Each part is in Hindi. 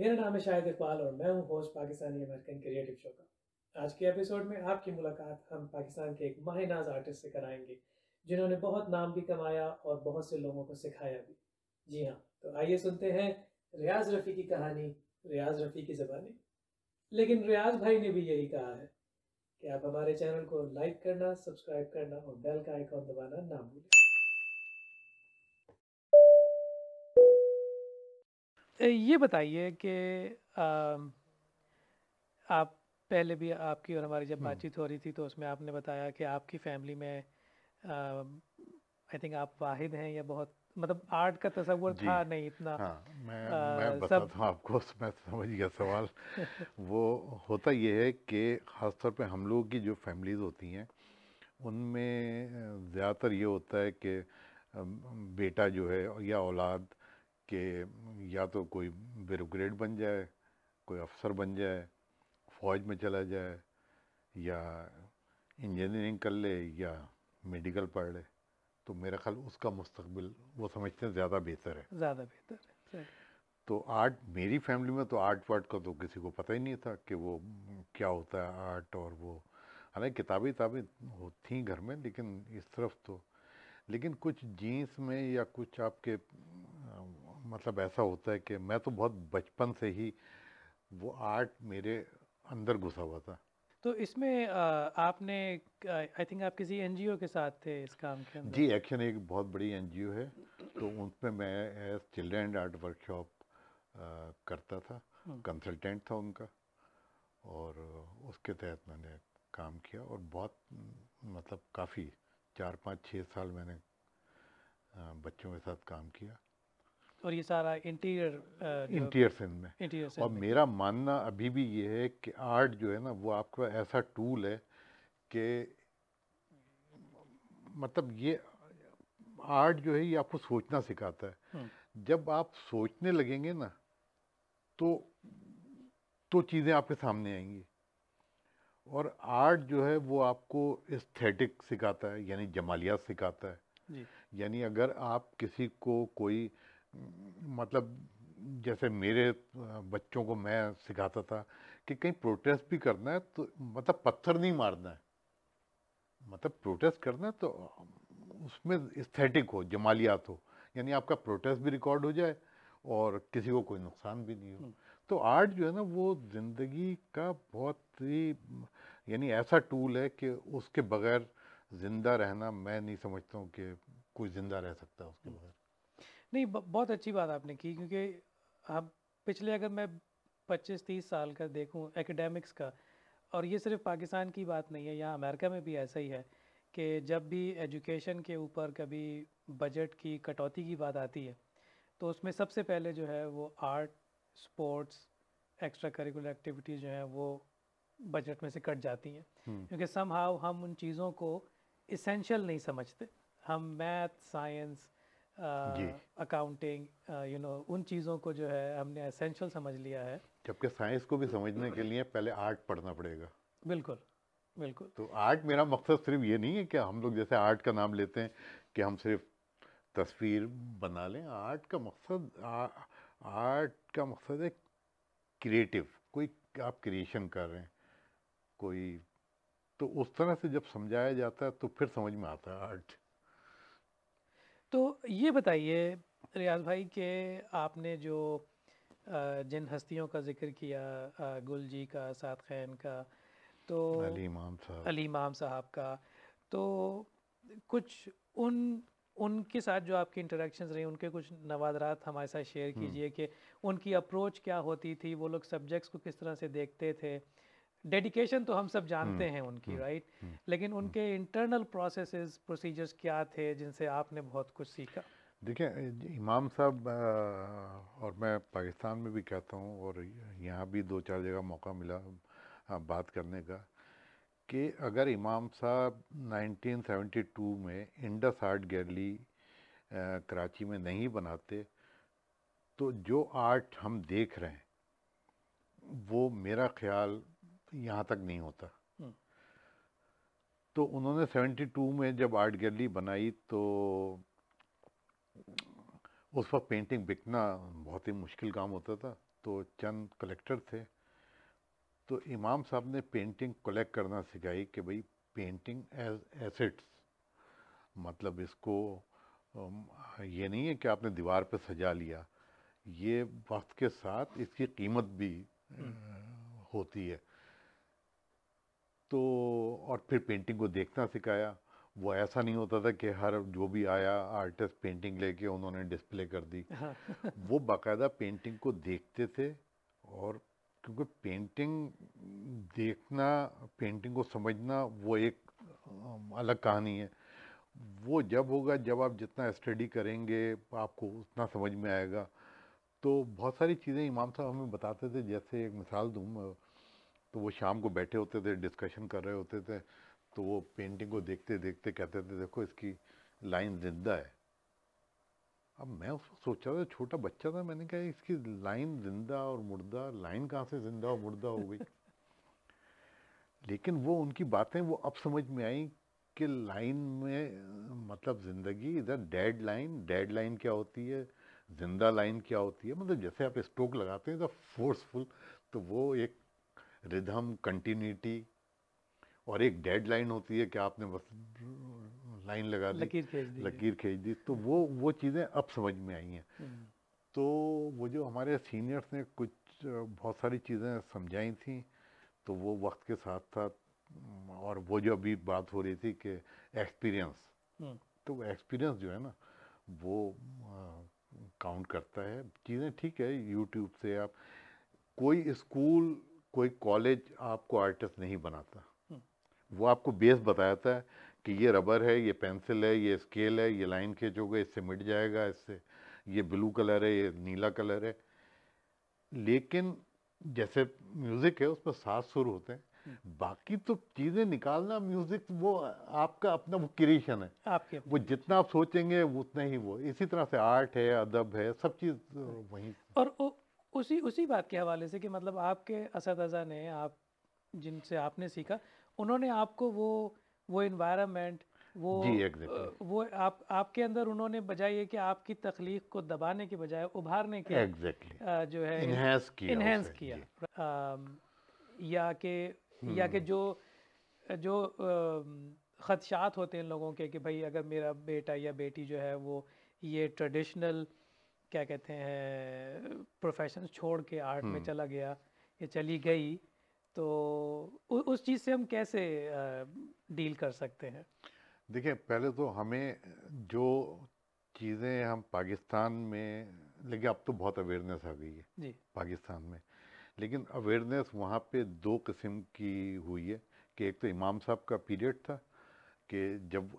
मेरा नाम है शाहिद इकबाल और मैं हूँ host Pakistani American creative show का आज के एपिसोड में आपकी मुलाकात हम पाकिस्तान के एक माहिनाज आर्टिस्ट से कराएंगे जिन्होंने बहुत नाम भी कमाया और बहुत से लोगों को सिखाया भी जी हाँ तो आइए सुनते हैं रियाज रफ़ी की कहानी रियाज रफ़ी की ज़बानी लेकिन रियाज भाई ने भी यही कहा है कि आप हमारे चैनल को लाइक करना सब्सक्राइब करना और बेल का आइकॉन दबाना ना भूलें ये बताइए कि आप पहले भी आपकी और हमारी जब बातचीत हो रही थी तो उसमें आपने बताया कि आपकी फैमिली में आई थिंक आप वाहिद हैं या बहुत मतलब आर्ट का तस्वर था नहीं इतना हाँ मैं मैं बता सब आपको मैं समझ गया सवाल वो होता यह है कि ख़ासतौर पे हम लोगों की जो फैमिलीज़ होती हैं उनमें ज़्यादातर ये होता है कि बेटा जो है या औलाद कि या तो कोई ब्यूरोक्रेट बन जाए कोई अफसर बन जाए फ़ौज में चला जाए या इंजीनियरिंग कर ले या मेडिकल पढ़ ले तो मेरा ख्याल उसका मुस्तबिल वो समझते हैं ज़्यादा बेहतर है ज़्यादा बेहतर है तो आर्ट मेरी फैमिली में तो आर्ट वर्ट का तो किसी को पता ही नहीं था कि वो क्या होता है आर्ट और वो हालांकि किताबें किताबें थी घर में लेकिन इस तरफ तो लेकिन कुछ जीन्स में या कुछ आपके मतलब ऐसा होता है कि मैं तो बहुत बचपन से ही वो आर्ट मेरे अंदर घुसा हुआ था तो इसमें आपने आई थिंक आप किसी एनजीओ के साथ थे इस काम के अंदर जी एक्शन एक बहुत बड़ी एनजीओ है तो उसमें मैं एज चिल्ड्रेन आर्ट वर्कशॉप करता था कंसल्टेंट हम्म। था उनका और उसके तहत मैंने काम किया और बहुत मतलब काफ़ी चार पाँच छः साल मैंने बच्चों के साथ काम किया और ये सारा इंटीरियर इंटीरियर सिंध में इंटीरियर और मेरा मानना अभी भी ये है कि आर्ट जो है ना वो आपका ऐसा टूल है कि मतलब ये आर्ट जो है ये आपको सोचना सिखाता है हम्म। जब आप सोचने लगेंगे ना तो तो चीज़ें आपके सामने आएंगी और आर्ट जो है वो आपको एस्थेटिक सिखाता है यानी जमालियात सिखाता है यानी अगर आप किसी को कोई मतलब जैसे मेरे बच्चों को मैं सिखाता था कि कहीं प्रोटेस्ट भी करना है तो मतलब पत्थर नहीं मारना है मतलब प्रोटेस्ट करना है तो उसमें स्थेटिक हो जमालियात हो यानी आपका प्रोटेस्ट भी रिकॉर्ड हो जाए और किसी को कोई नुकसान भी नहीं हो हम्म। तो आर्ट जो है ना वो ज़िंदगी का बहुत ही यानी ऐसा टूल है कि उसके बगैर ज़िंदा रहना मैं नहीं समझता हूँ कि कोई ज़िंदा रह सकता है उसके हम्म। बगैर नहीं बहुत अच्छी बात आपने की क्योंकि आप पिछले अगर मैं 25-30 साल का देखूं एकेडमिक्स का और ये सिर्फ पाकिस्तान की बात नहीं है यहाँ अमेरिका में भी ऐसा ही है कि जब भी एजुकेशन के ऊपर कभी बजट की कटौती की बात आती है तो उसमें सबसे पहले जो है वो art sports extra curricular activities जो हैं वो बजट में से कट जाती हैं हम्म। क्योंकि सम हाव हम उन चीज़ों को इसेंशल नहीं समझते हम math science accounting you know उन चीज़ों को जो है हमने एसेंशियल समझ लिया है जबकि साइंस को भी समझने के लिए पहले आर्ट पढ़ना पड़ेगा बिल्कुल बिल्कुल तो आर्ट मेरा मकसद सिर्फ ये नहीं है कि हम लोग जैसे आर्ट का नाम लेते हैं कि हम सिर्फ तस्वीर बना लें आर्ट का मकसद आर्ट का मकसद है क्रिएटिव कोई आप क्रिएशन कर रहे हैं कोई तो उस तरह से जब समझाया जाता है तो फिर समझ में आता है आर्ट तो ये बताइए रियाज भाई के आपने जो जिन हस्तियों का जिक्र किया गुल जी का साद खैन का तो अली इमाम साहब अली इमाम साहब का तो कुछ उन उनके साथ जो आपकी इंटरेक्शंस रही उनके कुछ नवादरात हमारे साथ शेयर हम्म। कीजिए कि उनकी अप्रोच क्या होती थी वो लोग सब्जेक्ट्स को किस तरह से देखते थे डेडिकेशन तो हम सब जानते हम्म, हैं उनकी राइट हम्म, हम्म, लेकिन उनके इंटरनल प्रोसेसेस प्रोसीजर्स क्या थे जिनसे आपने बहुत कुछ सीखा देखिए इमाम साहब और मैं पाकिस्तान में भी कहता हूँ और यहाँ भी दो चार जगह मौका मिला बात करने का कि अगर इमाम साहब 1972 में इंडस आर्ट गैलरी कराची में नहीं बनाते तो जो आर्ट हम देख रहे हैं वो मेरा ख्याल यहाँ तक नहीं होता तो उन्होंने 72 में जब आर्ट गैलरी बनाई तो उस वक्त पेंटिंग बिकना बहुत ही मुश्किल काम होता था तो चंद कलेक्टर थे तो इमाम साहब ने पेंटिंग कलेक्ट करना सिखाई कि भाई पेंटिंग एज एसेट्स मतलब इसको ये नहीं है कि आपने दीवार पे सजा लिया ये वक्त के साथ इसकी कीमत भी होती है तो और फिर पेंटिंग को देखना सिखाया वो ऐसा नहीं होता था कि हर जो भी आया आर्टिस्ट पेंटिंग लेके उन्होंने डिस्प्ले कर दी वो बाकायदा पेंटिंग को देखते थे और क्योंकि पेंटिंग देखना पेंटिंग को समझना वो एक अलग कहानी है वो जब होगा जब आप जितना स्टडी करेंगे आपको उतना समझ में आएगा तो बहुत सारी चीज़ें इमाम साहब हमें बताते थे जैसे एक मिसाल दूँ तो वो शाम को बैठे होते थे डिस्कशन कर रहे होते थे तो वो पेंटिंग को देखते देखते कहते थे देखो इसकी लाइन जिंदा है अब मैं उसको सोचा था छोटा बच्चा था मैंने कहा इसकी लाइन जिंदा और मुर्दा लाइन कहाँ से जिंदा और मुर्दा हो गई लेकिन वो उनकी बातें वो अब समझ में आई कि लाइन में मतलब ज़िंदगी इधर डेड लाइन डेड लाइन क्या होती है जिंदा लाइन क्या होती है मतलब जैसे आप स्ट्रोक लगाते हैं तो फोर्सफुल तो वो एक रिधम कंटिन्यूटी और एक डेड लाइन होती है कि आपने बस लाइन लगा दी लकीर खींच दी लकीर खींच दी तो वो वो चीज़ें अब समझ में आई हैं हम्म। तो वो जो हमारे सीनियर्स ने कुछ बहुत सारी चीज़ें समझाई थी तो वो वक्त के साथ साथ और वो जो अभी बात हो रही थी कि एक्सपीरियंस हम्म। तो एक्सपीरियंस जो है ना वो काउंट करता है चीज़ें ठीक है यूट्यूब से आप कोई स्कूल कोई कॉलेज आपको आर्टिस्ट नहीं बनाता वो आपको बेस बताया है कि ये रबर है ये पेंसिल है ये स्केल है ये लाइन खींचोगे इससे मिट जाएगा इससे ये ब्लू कलर है ये नीला कलर है लेकिन जैसे म्यूज़िक है उसमें सात सुर होते हैं बाकी तो चीज़ें निकालना म्यूज़िक वो आपका अपना वो क्रिएशन है आपके वो जितना आप सोचेंगे उतना ही वो इसी तरह से आर्ट है अदब है सब चीज़ वहीं और उसी उसी बात के हवाले से कि मतलब आपके इसतजा ने आप जिनसे आपने सीखा उन्होंने आपको वो वो इन्वायरमेंट वो exactly. वो आप आपके अंदर उन्होंने बजाय ये कि आपकी तख्लीक को दबाने के बजाय उभारने के exactly. जो है इन्हेंस किया इन्हेंस किया आ, या के या के हम्म। जो जो ख़दशात होते हैं लोगों के कि भाई अगर मेरा बेटा या बेटी जो है वो ये ट्रेडिशनल क्या कहते हैं प्रोफेशन छोड़ के आर्ट में हम्म। चला गया या चली गई तो उ, उस चीज़ से हम कैसे डील कर सकते हैं देखिए पहले तो हमें जो चीज़ें हम पाकिस्तान में लेकिन अब तो बहुत अवेयरनेस आ गई है जी पाकिस्तान में लेकिन अवेयरनेस वहाँ पे दो किस्म की हुई है कि एक तो इमाम साहब का पीरियड था कि जब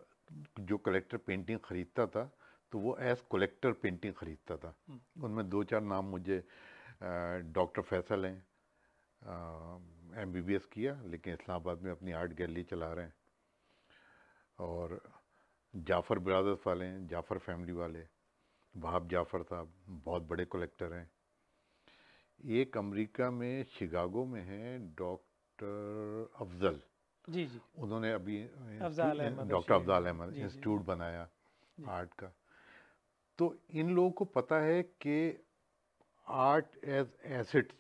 जो कलेक्टर पेंटिंग ख़रीदता था तो वो एज कलेक्टर पेंटिंग ख़रीदता था हम्म। उनमें दो चार नाम मुझे डॉक्टर फैसल हैं एम बी बी एस किया लेकिन इस्लामाबाद में अपनी आर्ट गैलरी चला रहे हैं और जाफ़र ब्रादर्स वाले हैं जाफ़र फैमिली वाले वहाब जाफ़र साहब बहुत बड़े कलेक्टर हैं एक अमेरिका में शिकागो में हैं डॉक्टर अफजल जी जी उन्होंने अभी डॉक्टर अफजाल अहमद इंस्टीट्यूट बनाया आर्ट का तो इन लोगों को पता है कि आर्ट एज एसेट्स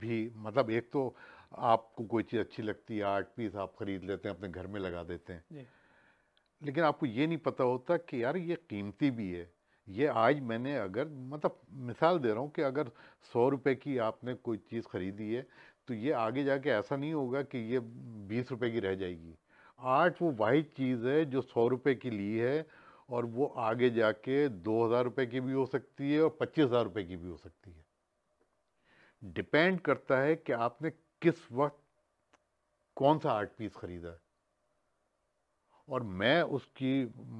भी मतलब एक तो आपको कोई चीज़ अच्छी लगती है आर्ट पीस आप ख़रीद लेते हैं अपने घर में लगा देते हैं लेकिन आपको ये नहीं पता होता कि यार ये कीमती भी है ये आज मैंने अगर मतलब मिसाल दे रहा हूँ कि अगर सौ रुपये की आपने कोई चीज़ ख़रीदी है तो ये आगे जाके ऐसा नहीं होगा कि ये बीस रुपये की रह जाएगी आर्ट वो वाहिद चीज़ है जो सौ रुपये की ली है और वो आगे जाके दो हज़ार रुपये की भी हो सकती है और पच्चीस हज़ार रुपये की भी हो सकती है डिपेंड करता है कि आपने किस वक्त कौन सा आर्ट पीस ख़रीदा है और मैं उसकी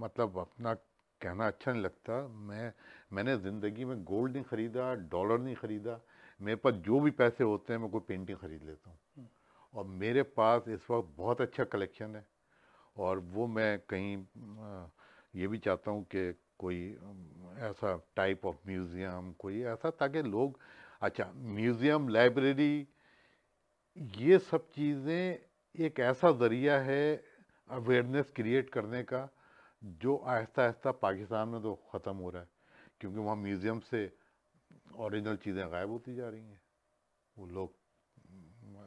मतलब अपना कहना अच्छा नहीं लगता मैं मैंने ज़िंदगी में गोल्ड नहीं ख़रीदा डॉलर नहीं ख़रीदा मेरे पास जो भी पैसे होते हैं मैं कोई पेंटिंग ख़रीद लेता हूँ हम्म। और मेरे पास इस वक्त बहुत अच्छा कलेक्शन है और वो मैं कहीं ये भी चाहता हूँ कि कोई ऐसा टाइप ऑफ म्यूज़ियम कोई ऐसा ताकि लोग अच्छा म्यूज़ियम लाइब्रेरी ये सब चीज़ें एक ऐसा ज़रिया है अवेयरनेस क्रिएट करने का जो आहिस्ता आहिस्ता पाकिस्तान में तो ख़त्म हो रहा है क्योंकि वहाँ म्यूज़ियम से ओरिजिनल चीज़ें गायब होती जा रही हैं वो लोग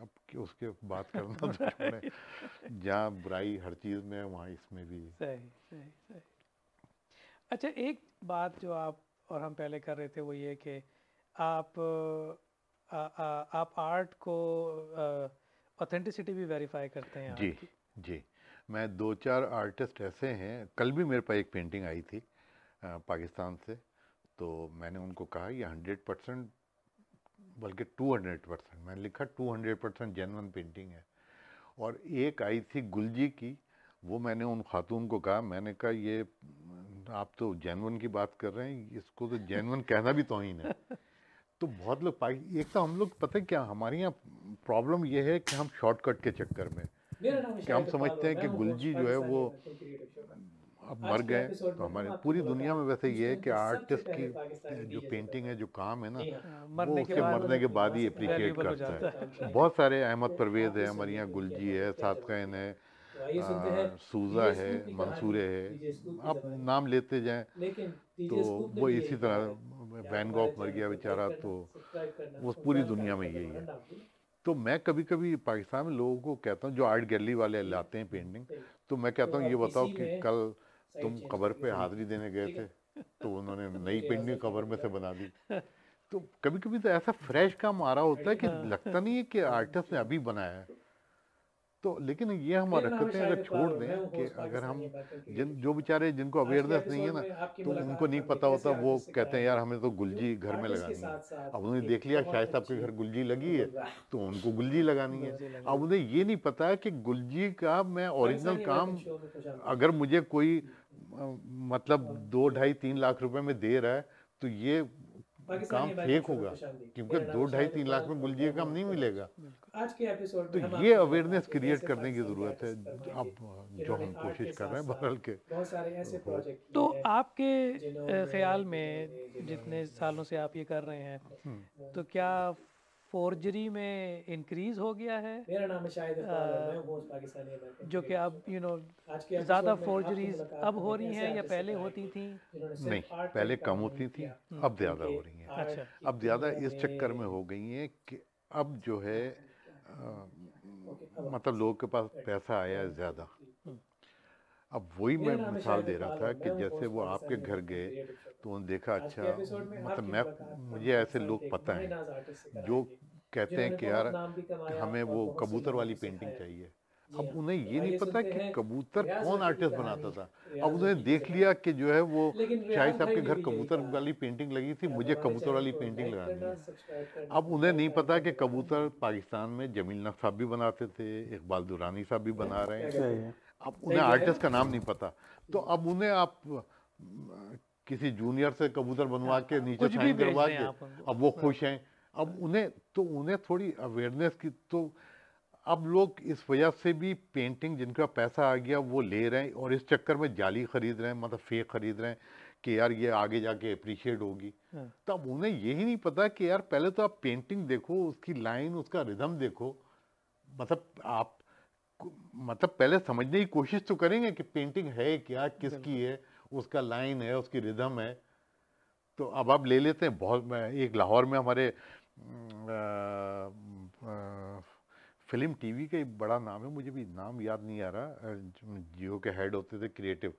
अब कि उसके बात करना तो जहाँ बुराई हर चीज़ में वहाँ इसमें भी सही सही सही अच्छा एक बात जो आप और हम पहले कर रहे थे वो ये कि आप आ, आ, आप आर्ट को ऑथेंटिसिटी भी वेरीफाई करते हैं जी जी मैं दो चार आर्टिस्ट ऐसे हैं कल भी मेरे पास एक पेंटिंग आई थी आ, पाकिस्तान से तो मैंने उनको कहा ये हंड्रेड परसेंट बल्कि टू हंड्रेड परसेंट मैंने लिखा two hundred percent genuine painting है और एक आई थी गुलजी की वो मैंने उन खातून को कहा मैंने कहा ये आप तो जैनवन की बात कर रहे हैं इसको तो जैनवन कहना भी ही तो है तो बहुत लोग पाए एक तो हम लोग पता है क्या हमारे यहाँ प्रॉब्लम यह है कि हम शॉर्टकट के चक्कर में कि हम समझते हैं कि गुलजी जो है वो अब मर गए तो हमारे पूरी दुनिया में वैसे ये है कि आर्टिस्ट की जो पेंटिंग है जो काम है ना हाँ। वो उसके मरने के बाद ही अप्रिशिएट करता है बहुत सारे अहमद तो परवेज़ है हमारे यहाँ गुलजी है सातकैन है हाँ, हाँ, सूजा है मंसूरे है आप नाम लेते जाएं तो वो इसी तरह वैन गॉफ मर गया बेचारा तो वो पूरी दुनिया में यही है तो मैं कभी कभी पाकिस्तान में लोगों को कहता हूँ जो आर्ट गैलरी वाले हम्म, लाते हैं पेंटिंग तो मैं कहता तो हूँ ये बताओ कि कल तुम कबर पे हाजिरी देने गए थे तो उन्होंने नई पेंटिंग कबर में से बना दी तो कभी कभी तो ऐसा फ्रेश काम आ रहा होता है कि हाँ। लगता नहीं है कि आर्टिस्ट ने अभी बनाया है तो लेकिन ये हम रखते हैं अगर छोड़ दें कि अगर हम जिन जो बेचारे जिनको अवेयरनेस नहीं है ना तो उनको नहीं पता होता वो कहते हैं यार हमें तो गुलजी तो घर में लगानी है अब उन्होंने देख लिया शायद साहब के घर गुलजी लगी है तो उनको गुलजी लगानी है अब उन्हें ये नहीं पता कि गुलजी का मैं ओरिजिनल काम अगर मुझे कोई मतलब हाँ। दो ढाई तीन लाख रुपए में दे रहा है तो ये काम फेक होगा क्योंकि दो ढाई तीन लाख में गुलजिए काम नहीं मिलेगा आज के एपिसोड तो ये अवेयरनेस क्रिएट करने की जरूरत है आप जो हम कोशिश कर रहे हैं बदल के बहुत सारे ऐसे प्रोजेक्ट तो आपके ख्याल में जितने सालों से आप ये कर रहे हैं हम्म। तो क्या फोर्जरी में इंक्रीज हो गया है मेरा नाम है पाकिस्तानी जो कि अब यू नो ज़्यादा फोर्जरीज अब हो रही हैं या पहले होती थी नहीं पहले कम होती थी अब ज़्यादा हो रही हैं अब ज़्यादा इस चक्कर में हो गई हैं कि अब जो है मतलब लोग के पास पैसा आया है ज़्यादा अब वही मैं मिसाल दे रहा था कि जैसे वो आपके घर गए तो उन्होंने देखा अच्छा मतलब मैं मुझे ऐसे लोग पता हैं जो कहते हैं कि यार हमें वो कबूतर वाली पेंटिंग चाहिए अब हाँ। उन्हें ये नहीं पता कि कबूतर कौन आर्टिस्ट बनाता था अब उन्हें देख लिया कि जो है वो शाह साहब के घर कबूतर वाली पेंटिंग लगी थी मुझे कबूतर वाली पेंटिंग लगानी है अब उन्हें नहीं पता कि कबूतर पाकिस्तान में जमील नक साहब भी बनाते थे इकबाल दुरानी साहब भी बना रहे हैं अब उन्हें आर्टिस्ट का नाम नहीं पता तो अब उन्हें आप किसी जूनियर से कबूतर बनवा के हाँ, नीचे साइन करवा के अब वो खुश हैं अब उन्हें तो उन्हें थोड़ी अवेयरनेस की तो अब लोग इस वजह से भी पेंटिंग जिनका पैसा आ गया वो ले रहे हैं और इस चक्कर में जाली खरीद रहे हैं मतलब फेक खरीद रहे हैं कि यार ये आगे जाके अप्रिशिएट होगी हाँ। तब तो उन्हें यही नहीं पता कि यार पहले तो आप पेंटिंग देखो उसकी लाइन उसका रिदम देखो मतलब आप मतलब पहले समझने की कोशिश तो करेंगे कि पेंटिंग है क्या किसकी है उसका लाइन है उसकी रिदम है तो अब आप ले लेते हैं बहुत एक लाहौर में हमारे आ, आ, फिल्म टीवी का एक बड़ा नाम है मुझे भी नाम याद नहीं आ रहा जियो के हेड होते थे क्रिएटिव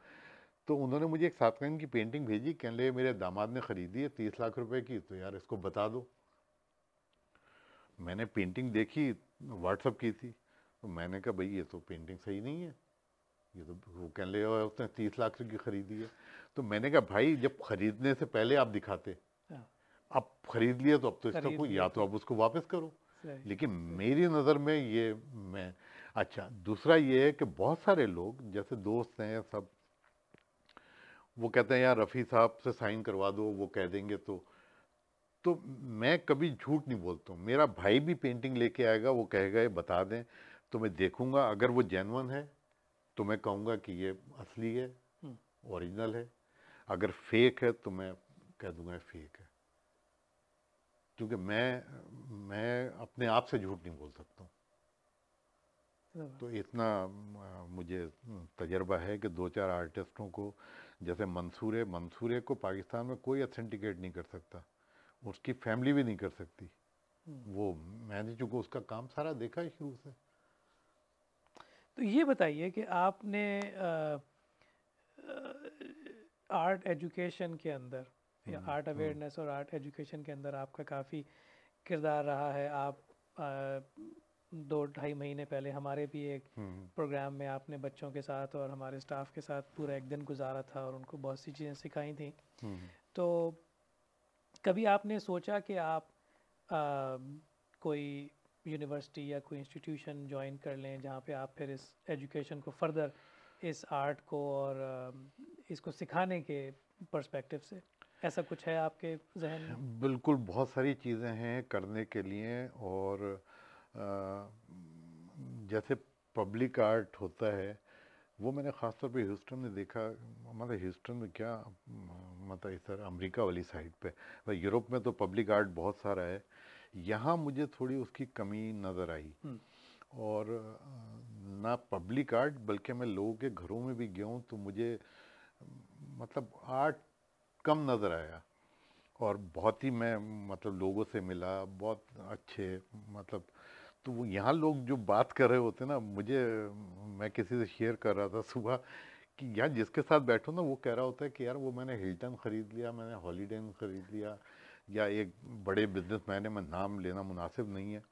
तो उन्होंने मुझे एक सातकंग की पेंटिंग भेजी कह ले मेरे दामाद ने ख़रीदी है तीस लाख रुपए की तो यार इसको बता दो मैंने पेंटिंग देखी व्हाट्सअप की थी तो मैंने कहा भाई ये तो पेंटिंग सही नहीं है ये तो वो कह ले उसने तीस लाख की खरीदी है तो मैंने कहा भाई जब खरीदने से पहले आप दिखाते अब हाँ। खरीद लिया तो अब तो इसका कोई या तो।, तो आप उसको वापस करो लेकिन मेरी नज़र में ये मैं अच्छा दूसरा ये है कि बहुत सारे लोग जैसे दोस्त हैं सब वो कहते हैं यार रफ़ी साहब से साइन करवा दो वो कह देंगे तो तो मैं कभी झूठ नहीं बोलता हूँ मेरा भाई भी पेंटिंग लेके आएगा वो कहेगा ये बता दें तो मैं देखूंगा अगर वो जैनवन है तो मैं कहूँगा कि ये असली है ओरिजिनल हम्म। है अगर फेक है तो मैं कह दूंगा फेक है क्योंकि मैं मैं अपने आप से झूठ नहीं बोल सकता हूँ तो इतना मुझे तजर्बा है कि दो चार आर्टिस्टों को जैसे मंसूर है मंसूर को पाकिस्तान में कोई अथेंटिकेट नहीं कर सकता उसकी फैमिली भी नहीं कर सकती हम्म। वो मैंने चूंकि उसका काम सारा देखा है शुरू से तो ये बताइए कि आपने आर्ट एजुकेशन के अंदर या हम्म, आर्ट हम्म। अवेयरनेस और आर्ट एजुकेशन के अंदर आपका काफ़ी किरदार रहा है आप आ, दो ढाई महीने पहले हमारे भी एक हम्म, प्रोग्राम में आपने बच्चों के साथ और हमारे स्टाफ के साथ पूरा एक दिन गुजारा था और उनको बहुत सी चीज़ें सिखाई थी तो कभी आपने सोचा कि आप आ, कोई यूनिवर्सिटी या कोई इंस्टीट्यूशन ज्वाइन कर लें जहाँ पे आप फिर इस एजुकेशन को फर्दर इस आर्ट को और इसको सिखाने के परस्पेक्टिव से ऐसा कुछ है आपके जहन बिल्कुल बहुत सारी चीज़ें हैं करने के लिए और जैसे पब्लिक आर्ट होता है वो मैंने ख़ासतौर पे ह्यूस्टन में देखा मतलब ह्यूस्टन में क्या मतलब इस अमेरिका वाली साइड पे मतलब यूरोप में तो पब्लिक आर्ट बहुत सारा है यहाँ मुझे थोड़ी उसकी कमी नज़र आई हम्म। और ना पब्लिक आर्ट बल्कि मैं लोगों के घरों में भी गया हूँ तो मुझे मतलब आर्ट कम नज़र आया और बहुत ही मैं मतलब लोगों से मिला बहुत अच्छे मतलब तो वो यहाँ लोग जो बात कर रहे होते ना मुझे मैं किसी से शेयर कर रहा था सुबह कि यार जिसके साथ बैठो ना वो कह रहा होता है कि यार वो मैंने हिल्टन ख़रीद लिया मैंने हॉलीडे खरीद लिया या एक बड़े मैन है मैं नाम लेना मुनासिब नहीं है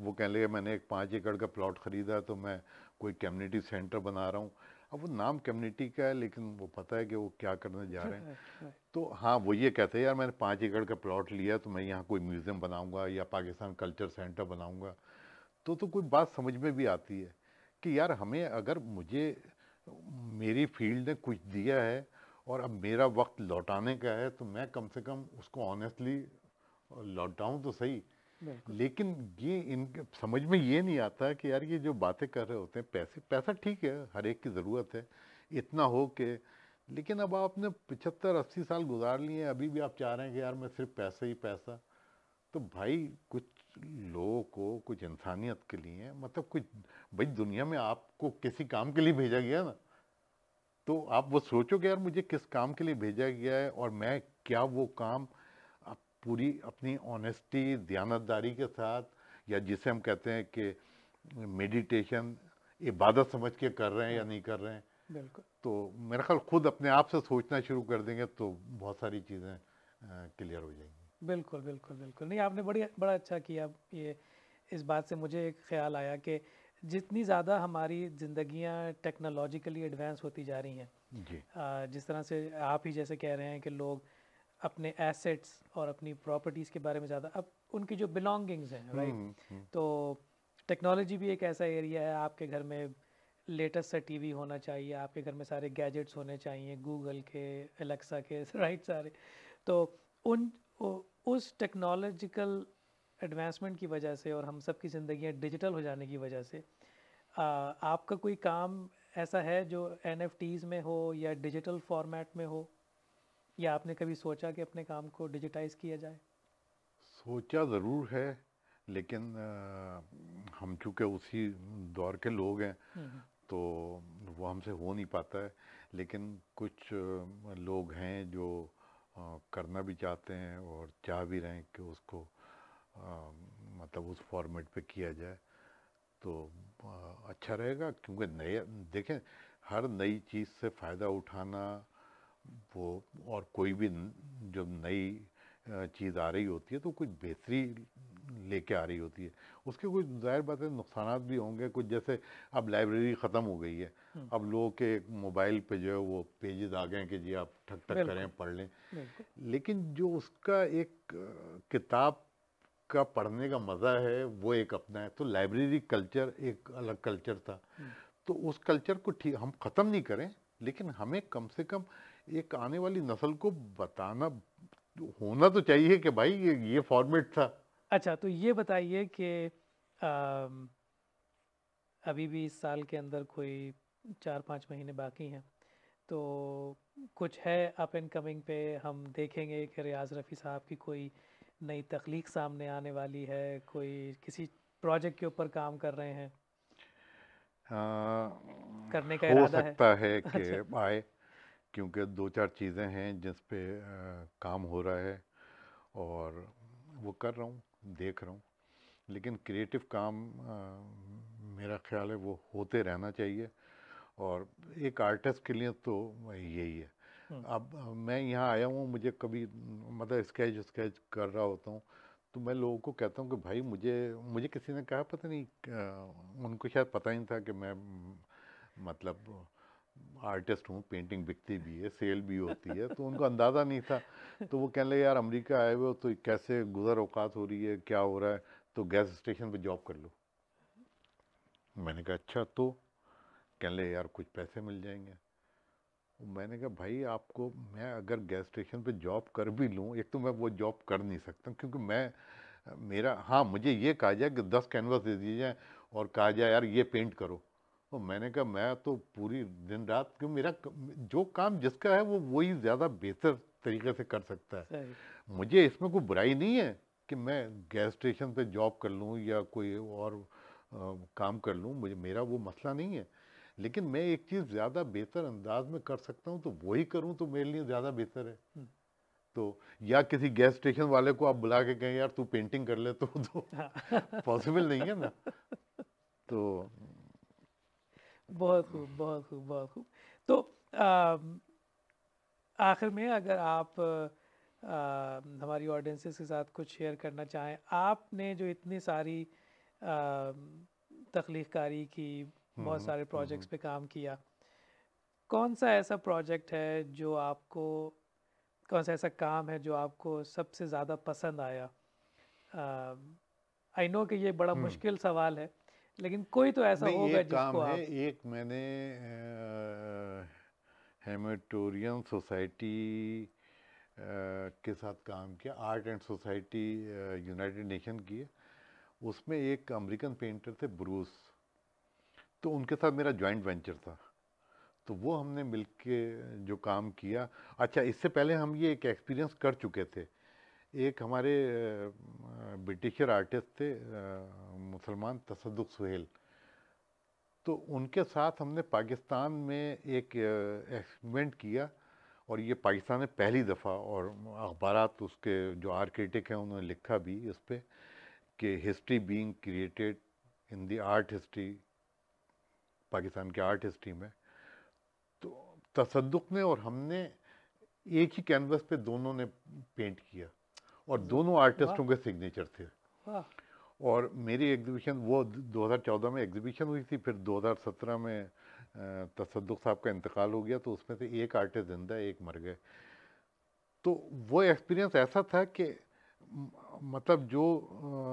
वो कह लगे मैंने एक पाँच एकड़ का प्लॉट ख़रीदा तो मैं कोई कम्युनिटी सेंटर बना रहा हूँ अब वो नाम कम्युनिटी का है लेकिन वो पता है कि वो क्या करने जा रहे हैं तो हाँ वो ये कहते हैं यार मैंने पाँच एकड़ का प्लॉट लिया तो मैं यहाँ कोई म्यूज़ियम बनाऊँगा या पाकिस्तान कल्चर सेंटर बनाऊँगा तो तो कोई बात समझ में भी आती है कि यार हमें अगर मुझे मेरी फील्ड ने कुछ दिया है और अब मेरा वक्त लौटाने का है तो मैं कम से कम उसको ऑनेस्टली लौटाऊँ तो सही लेकिन ये इन समझ में ये नहीं आता कि यार ये जो बातें कर रहे होते हैं पैसे पैसा ठीक है हर एक की ज़रूरत है इतना हो के लेकिन अब आपने पचहत्तर अस्सी साल गुजार लिए हैं अभी भी आप चाह रहे हैं कि यार मैं सिर्फ पैसे ही पैसा तो भाई कुछ लोगों को कुछ इंसानियत के लिए मतलब कुछ भाई दुनिया में आपको किसी काम के लिए भेजा गया ना तो आप वो सोचो कि यार मुझे किस काम के लिए भेजा गया है और मैं क्या वो काम पूरी अपनी ऑनेस्टी दयानतदारी के साथ या जिसे हम कहते हैं कि मेडिटेशन इबादत समझ के कर रहे हैं या हाँ। नहीं कर रहे हैं बिल्कुल तो मेरा ख्याल खुद अपने आप से सोचना शुरू कर देंगे तो बहुत सारी चीज़ें क्लियर हो जाएंगी बिल्कुल बिल्कुल बिल्कुल नहीं आपने बड़ी बड़ा अच्छा किया ये इस बात से मुझे एक ख्याल आया कि जितनी ज़्यादा हमारी जिंदगियां टेक्नोलॉजिकली एडवांस होती जा रही हैं जिस तरह से आप ही जैसे कह रहे हैं कि लोग अपने एसेट्स और अपनी प्रॉपर्टीज़ के बारे में ज़्यादा अब उनकी जो बिलोंगिंग्स हैं राइट हम्म, हम्म। तो टेक्नोलॉजी भी एक ऐसा एरिया है आपके घर में लेटेस्ट सा टीवी होना चाहिए आपके घर में सारे गैजेट्स होने चाहिए गूगल के एलेक्सा के राइट सारे तो उन उस टेक्नोलॉजिकल एडवांसमेंट की वजह से और हम सब की ज़िंदगियाँ डिजिटल हो जाने की वजह से आ, आपका कोई काम ऐसा है जो एन में हो या डिजिटल फॉर्मेट में हो या आपने कभी सोचा कि अपने काम को डिजिटाइज किया जाए सोचा ज़रूर है लेकिन आ, हम चूँकि उसी दौर के लोग हैं हम्म, हम्म। तो वो हमसे हो नहीं पाता है लेकिन कुछ लोग हैं जो आ, करना भी चाहते हैं और चाह भी रहे हैं कि उसको मतलब उस फॉर्मेट पे किया जाए तो अच्छा रहेगा क्योंकि नए देखें हर नई चीज़ से फ़ायदा उठाना वो और कोई भी जब नई चीज़ आ रही होती है तो कुछ बेहतरी लेके आ रही होती है उसके कुछ जाहिर बात है नुकसान भी होंगे कुछ जैसे अब लाइब्रेरी ख़त्म हो गई है हम्म। अब लोगों के मोबाइल पे जो है वो पेजेस आ गए हैं कि जी आप ठक ठक करें पढ़ लें लेकिन जो उसका एक किताब का पढ़ने का मज़ा है वो एक अपना है तो लाइब्रेरी कल्चर एक अलग कल्चर था हम्म। तो उस कल्चर को ठीक हम ख़त्म नहीं करें लेकिन हमें कम से कम एक आने वाली नस्ल को बताना होना तो चाहिए कि भाई ये ये फॉर्मेट था अच्छा तो ये बताइए कि अभी भी इस साल के अंदर कोई चार पाँच महीने बाकी हैं तो कुछ है अप एंड कमिंग पे हम देखेंगे कि रियाज रफ़ी साहब की कोई नई तकलीफ सामने आने वाली है कोई किसी प्रोजेक्ट के ऊपर काम कर रहे हैं आ, हाँ। करने का हो सकता है, है कि अच्छा। आए क्योंकि दो चार चीज़ें हैं जिस पे आ, काम हो रहा है और वो कर रहा हूँ देख रहा हूँ लेकिन क्रिएटिव काम आ, मेरा ख्याल है वो होते रहना चाहिए और एक आर्टिस्ट के लिए तो यही है हम्म। अब मैं यहाँ आया हूँ मुझे कभी मतलब स्केच स्केच कर रहा होता हूँ तो मैं लोगों को कहता हूँ कि भाई मुझे मुझे किसी ने कहा पता नहीं उनको शायद पता ही नहीं था कि मैं मतलब आर्टिस्ट हूँ पेंटिंग बिकती भी है सेल भी होती है तो उनको अंदाज़ा नहीं था तो वो कहने लगे यार अमेरिका आए हुए हो तो कैसे गुजर अवकात हो रही है क्या हो रहा है तो गैस स्टेशन पे जॉब कर लो मैंने कहा अच्छा तो कहने लगे यार कुछ पैसे मिल जाएंगे मैंने कहा भाई आपको मैं अगर गैस स्टेशन पे जॉब कर भी लूँ एक तो मैं वो जॉब कर नहीं सकता क्योंकि मैं मेरा हाँ मुझे ये कहा जाए कि दस कैनवास दे दिए जाए और कहा जाए यार ये पेंट करो तो मैंने कहा मैं तो पूरी दिन रात क्यों मेरा जो काम जिसका है वो वही ज़्यादा बेहतर तरीके से कर सकता है मुझे इसमें कोई बुराई नहीं है कि मैं गैस स्टेशन पे जॉब कर लूँ या कोई और आ, काम कर लूँ मुझे मेरा वो मसला नहीं है लेकिन मैं एक चीज़ ज़्यादा बेहतर अंदाज में कर सकता हूँ तो वही करूँ तो मेरे लिए ज़्यादा बेहतर है हम्म। तो या किसी गैस स्टेशन वाले को आप बुला के कहें यार तू पेंटिंग कर ले तो, पॉसिबल तो नहीं है ना तो बहुत खूब बहुत खूब बहुत खूब तो आखिर में अगर आप आ, हमारी ऑडियंसेस के साथ कुछ शेयर करना चाहें आपने जो इतनी सारी तख्लीकारी की बहुत हम्म, सारे प्रोजेक्ट्स हम्म। पे काम किया कौन सा ऐसा प्रोजेक्ट है जो आपको कौन सा ऐसा काम है जो आपको सबसे ज़्यादा पसंद आया आई नो कि ये बड़ा हम्म। मुश्किल सवाल है लेकिन कोई तो ऐसा होगा जिसको काम आप... है एक मैंने हेमेटोरियम सोसाइटी के साथ काम किया art and society United Nation की है उसमें एक अमेरिकन पेंटर थे ब्रूस तो उनके साथ मेरा जॉइंट वेंचर था तो वो हमने मिल के जो काम किया अच्छा इससे पहले हम ये एक एक्सपीरियंस कर चुके थे एक हमारे ब्रिटिशर आर्टिस्ट थे मुसलमान तसदुक सुहेल तो उनके साथ हमने पाकिस्तान में एक एक्सपेरिमेंट किया और ये पाकिस्तान में पहली दफ़ा और अखबार उसके जो आर्किटेक्ट हैं उन्होंने लिखा भी इस पर कि history being created in the art history Pakistan के आर्ट हिस्ट्री में तो तसदुक ने और हमने एक ही कैनवस पे दोनों ने पेंट किया और दोनों आर्टिस्टों के सिग्नेचर थे और मेरी एग्जीबिशन वो 2014 में एग्जीबिशन हुई थी फिर 2017 में तसदुक साहब का इंतकाल हो गया तो उसमें से एक आर्टिस्ट जिंदा एक मर गए तो वो एक्सपीरियंस ऐसा था कि मतलब जो आ,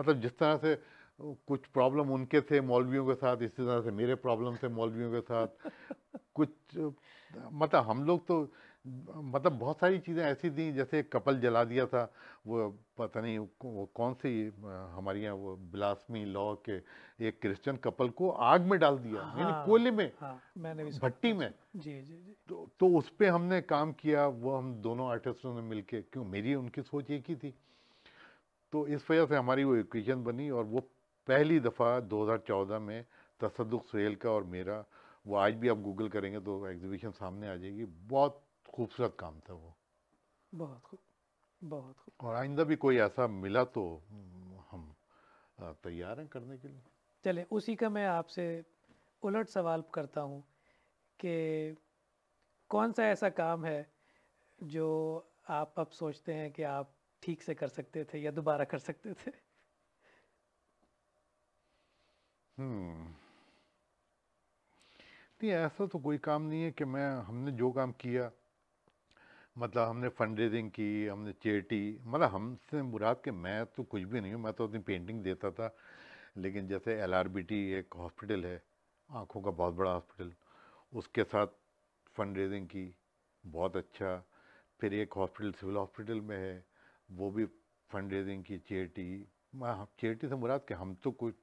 मतलब जिस तरह से तो कुछ प्रॉब्लम उनके थे मौलवियों के साथ इसी तरह से मेरे प्रॉब्लम थे मौलवियों के साथ कुछ मतलब हम लोग तो मतलब बहुत सारी चीज़ें ऐसी थी जैसे कपल जला दिया था वो पता नहीं वो कौन सी हमारे यहाँ वो बिलासमी लॉ के एक क्रिश्चियन कपल को आग में डाल दिया हाँ, यानी कोले में हाँ, मैंने भी भट्टी में जी जी जी तो, तो उस पर हमने काम किया वो हम दोनों आर्टिस्टों ने मिलके क्यों मेरी उनकी सोच एक ही थी तो इस वजह से हमारी वो इक्वेशन बनी और वो पहली दफ़ा 2014 में तसदुक सुहेल का और मेरा वो आज भी आप गूगल करेंगे तो एग्जीबिशन सामने आ जाएगी बहुत खूबसूरत काम था वो बहुत खूब बहुत खूब और आइंदा भी कोई ऐसा मिला तो हम तैयार हैं करने के लिए चले उसी का मैं आपसे उलट सवाल करता हूँ कि कौन सा ऐसा काम है जो आप अब सोचते हैं कि आप ठीक से कर सकते थे या दोबारा कर सकते थे नहीं ऐसा तो कोई काम नहीं है कि मैं हमने जो काम किया मतलब हमने फंड रेजिंग की हमने चेटी मतलब हमसे मुराद के मैं तो कुछ भी नहीं हूँ मैं तो अपनी पेंटिंग देता था लेकिन जैसे एल एक हॉस्पिटल है आँखों का बहुत बड़ा हॉस्पिटल उसके साथ फंड रेजिंग की बहुत अच्छा फिर एक हॉस्पिटल सिविल हॉस्पिटल में है वो भी फंड रेजिंग की मैं चेटी से मुराद के हम तो कुछ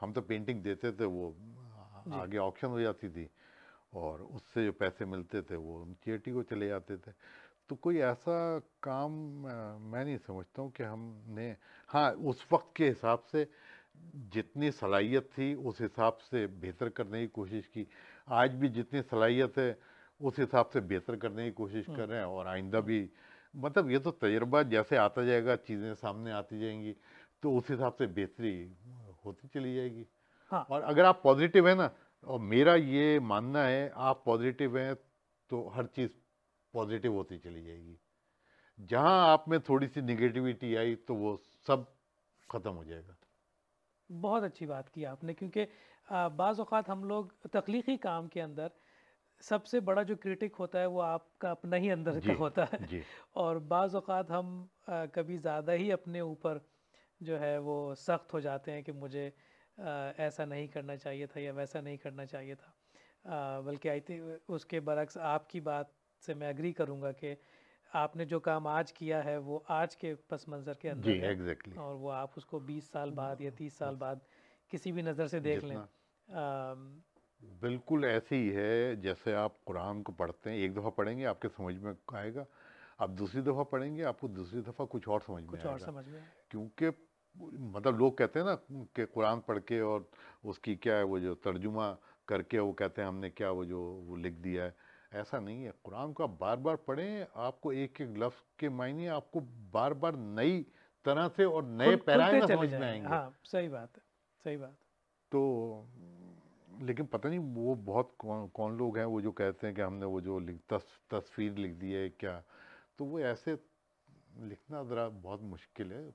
हम तो पेंटिंग देते थे वो आगे ऑप्शन हो जाती थी और उससे जो पैसे मिलते थे वो उन चेटी को चले जाते थे तो कोई ऐसा काम मैं नहीं समझता हूँ कि हमने हाँ उस वक्त के हिसाब से जितनी सलाहियत थी उस हिसाब से बेहतर करने की कोशिश की आज भी जितनी सलाहियत है उस हिसाब से बेहतर करने की कोशिश हम्म। कर रहे हैं और आइंदा भी मतलब ये तो तजर्बा जैसे आता जाएगा चीज़ें सामने आती जाएंगी तो उस हिसाब से बेहतरी होती चली जाएगी हाँ। और अगर आप पॉजिटिव हैं ना और मेरा ये मानना है आप पॉजिटिव हैं तो हर चीज़ पॉजिटिव होती चली जाएगी जहाँ आप में थोड़ी सी निगेटिविटी आई तो वो सब ख़त्म हो जाएगा बहुत अच्छी बात की आपने क्योंकि बाज़ अवत हम लोग तख्लीकी काम के अंदर सबसे बड़ा जो क्रिटिक होता है वो आपका अपना ही अंदर का होता है और बाज़ अवत हम आ, कभी ज़्यादा ही अपने ऊपर जो है वो सख्त हो जाते हैं कि मुझे ऐसा नहीं करना चाहिए था या वैसा नहीं करना चाहिए था बल्कि आई थिंक उसके बरक्स आपकी बात से मैं अग्री करूँगा कि आपने जो काम आज किया है वो आज के पस मंज़र के अंदर exactly. और वो आप उसको 20 साल बाद या 30 साल बाद किसी भी नज़र से देख लें बिल्कुल ऐसे ही है जैसे आप कुरान को पढ़ते हैं एक दफ़ा पढ़ेंगे आपके समझ में आएगा आप दूसरी दफ़ा पढ़ेंगे आपको दूसरी दफ़ा कुछ और समझ में कुछ और समझ में क्योंकि मतलब लोग कहते हैं ना कि कुरान पढ़ के और उसकी क्या है वो जो तर्जुमा करके वो कहते हैं हमने क्या वो जो वो लिख दिया है ऐसा नहीं है कुरान को आप बार बार पढ़ें आपको एक एक लफ्ज़ के मायने आपको बार बार नई तरह से और नए पैराए समझ में आएंगे हाँ सही बात है सही बात तो लेकिन पता नहीं वो बहुत कौन कौन लोग हैं वो जो कहते हैं कि हमने वो जो लिख तस, तस्वीर लिख दी है क्या तो वो ऐसे लिखना ज़रा बहुत मुश्किल है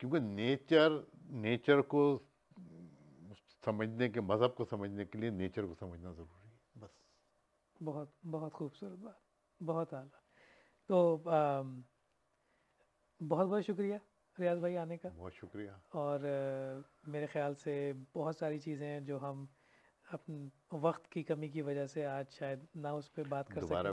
क्योंकि नेचर नेचर को समझने के मज़हब को समझने के लिए नेचर को समझना ज़रूरी है बस बहुत बहुत खूबसूरत बात बहुत आला तो आ, बहुत बहुत शुक्रिया रियाज भाई आने का बहुत शुक्रिया और आ, मेरे ख़्याल से बहुत सारी चीज़ें हैं जो हम अपने वक्त की कमी की वजह से आज शायद ना उस पर बात कर सकें